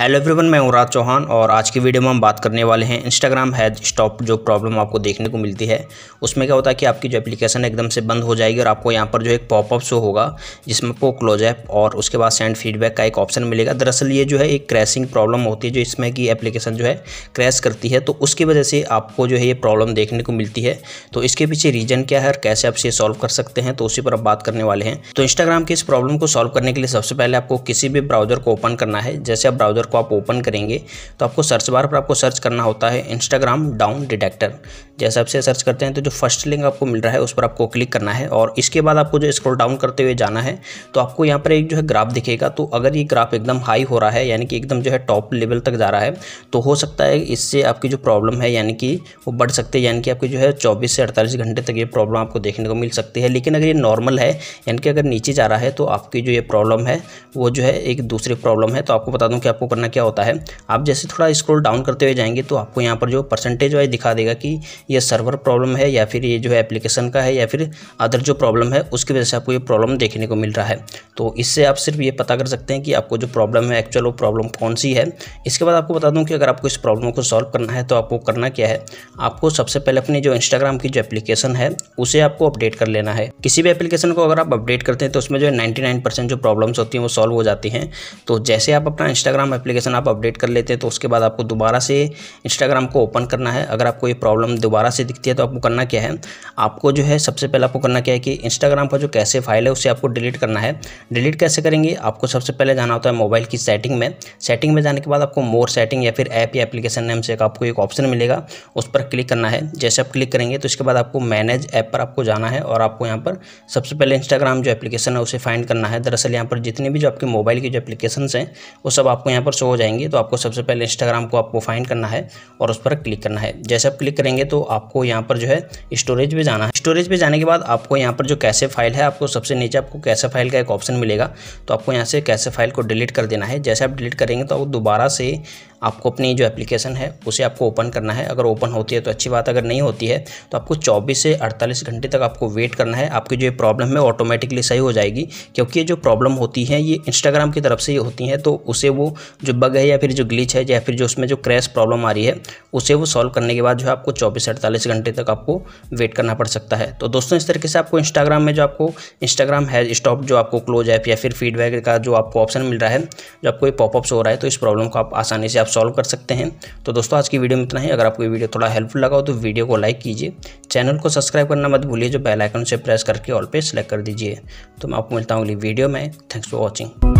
hello everyone मैं उराज चौहान और आज की वीडियो में हम बात करने वाले हैं इंस्टाग्राम हैज स्टॉप जो प्रॉब्लम आपको देखने को मिलती है उसमें क्या होता है कि आपकी जो एप्लीकेशन है एकदम से बंद हो जाएगी और आपको यहाँ पर जो एक पॉपअप शो होगा जिसमें पो क्लोज ऐप और उसके बाद सेंड फीडबैक का एक ऑप्शन मिलेगा दरअसल ये जो है एक क्रैशिंग प्रॉब्लम होती है जो इसमें कि एप्लीकेशन जो है क्रैश करती है तो उसकी वजह से आपको जो है ये प्रॉब्लम देखने को मिलती है तो इसके पीछे रीजन क्या है और कैसे आप इसे सॉल्व कर सकते हैं तो उसी पर आप बात करने वाले हैं तो इंस्टाग्राम की इस प्रॉब्लम को सॉल्व करने के लिए सबसे पहले आपको किसी भी ब्राउजर को ओपन करना है जैसे आप ब्राउजर ब्राउज़र को आप ओपन करेंगे तो आपको सर्च बार पर आपको सर्च करना होता है इंस्टाग्राम डाउन डिटेक्टर जैसे आपसे सर्च करते हैं तो जो फर्स्ट लिंक आपको मिल रहा है उस पर आपको क्लिक करना है और इसके बाद आपको जो स्क्रॉल डाउन करते हुए जाना है तो आपको यहाँ पर एक जो है ग्राफ दिखेगा तो अगर ये ग्राफ एकदम हाई हो रहा है यानी कि एकदम जो है टॉप लेवल तक जा रहा है तो हो सकता है इससे आपकी जो प्रॉब्लम है यानी कि वो बढ़ सकती है यानी कि आपकी जो है चौबीस से अड़तालीस घंटे तक ये प्रॉब्लम आपको देखने को मिल सकती है लेकिन अगर ये नॉर्मल है यानी कि अगर नीचे जा रहा है तो आपकी जो ये प्रॉब्लम है वो जो है एक दूसरी प्रॉब्लम है तो आपको बता दूँ कि आपको करना क्या होता है आप जैसे थोड़ा स्क्रोल डाउन करते हुए जाएंगे तो आपको यहाँ पर जो परसेंटेज वाइज दिखा देगा कि ये सर्वर प्रॉब्लम है या फिर ये जो है एप्लीकेशन का है या फिर अदर जो प्रॉब्लम है उसकी वजह से आपको ये प्रॉब्लम देखने को मिल रहा है तो इससे आप सिर्फ ये पता कर सकते हैं कि आपको जो प्रॉब्लम है एक्चुअल वो प्रॉब्लम कौन सी है इसके बाद आपको बता दूँ कि अगर आपको इस प्रॉब्लम को सॉल्व करना है तो आपको करना क्या है आपको सबसे पहले अपनी जो इंस्टाग्राम की जो एप्लीकेशन है उसे आपको अपडेट कर लेना है किसी भी एप्लीकेशन को अगर आप अपडेट करते हैं तो उसमें जो है नाइन्टी जो प्रॉब्लम्स होती हैं वो सॉल्व हो जाती हैं तो जैसे आप अपना इंस्टाग्राम एप्लीकेशन आप अपडेट कर लेते हैं तो उसके बाद आपको दोबारा से इंस्टाग्राम को ओपन करना है अगर आपको ये प्रॉब्लम दोबारा से दिखती है तो आपको करना क्या है आपको जो है सबसे पहले आपको करना क्या है कि इंस्टाग्राम का जो कैसे फाइल है उसे आपको डिलीट करना है डिलीट कैसे करेंगे आपको सबसे पहले जाना होता है मोबाइल की सेटिंग में सेटिंग में जाने के बाद आपको मोर सेटिंग या फिर ऐप या एप्लीकेशन नेम से आपको एक ऑप्शन मिलेगा उस पर क्लिक करना है जैसे आप क्लिक करेंगे तो इसके बाद आपको मैनेज ऐप पर आपको जाना है और आपको यहाँ पर सबसे पहले इंस्टाग्राम जो एप्लीकेशन है उसे फाइंड करना है दरअसल यहाँ पर जितने भी जो आपके मोबाइल की जो एप्लीकेशन हैं वो सब आपको यहाँ पर शो हो जाएंगे तो आपको सबसे पहले इंस्टाग्राम को आपको फाइंड करना है और उस पर क्लिक करना है जैसे आप क्लिक करेंगे तो आपको यहाँ पर जो है स्टोरेज पे जाना है स्टोरेज पे जाने के बाद आपको यहाँ पर जो कैसे फाइल है आपको सबसे नीचे आपको कैसे फाइल का एक ऑप्शन मिलेगा तो आपको यहाँ से कैसे फाइल को डिलीट कर देना है जैसे आप डिलीट करेंगे तो आपको दोबारा से आपको अपनी जो एप्लीकेशन है उसे आपको ओपन करना है अगर ओपन होती है तो अच्छी बात अगर नहीं होती है तो आपको 24 से 48 घंटे तक आपको वेट करना है आपकी जो ये प्रॉब्लम है ऑटोमेटिकली सही हो जाएगी क्योंकि ये जो प्रॉब्लम होती है ये इंस्टाग्राम की तरफ से ही होती है तो उसे वो जो बग है या फिर जो ग्लिच है या फिर जो उसमें जो क्रैश प्रॉब्लम आ रही है उसे वो सॉल्व करने के बाद जो है आपको चौबीस से अड़तालीस घंटे तक आपको वेट करना पड़ सकता है तो दोस्तों इस तरीके से आपको इंस्टाग्राम में जो आपको इंस्टाग्राम है स्टॉप जो आपको क्लोज ऐप या फिर फीडबैक का जो आपको ऑप्शन मिल रहा है जो आपको ये पॉपअप्स हो रहा है तो इस प्रॉब्लम को आप आसानी से आप सॉल्व कर सकते हैं तो दोस्तों आज की वीडियो में इतना ही अगर आपको ये वीडियो थोड़ा हेल्पफुल लगा हो तो वीडियो को लाइक कीजिए चैनल को सब्सक्राइब करना मत भूलिए जो बेल आइकन से प्रेस करके ऑल पे सेलेक्ट कर दीजिए तो मैं आपको मिलता हूँ अगली वीडियो में थैंक्स फॉर वॉचिंग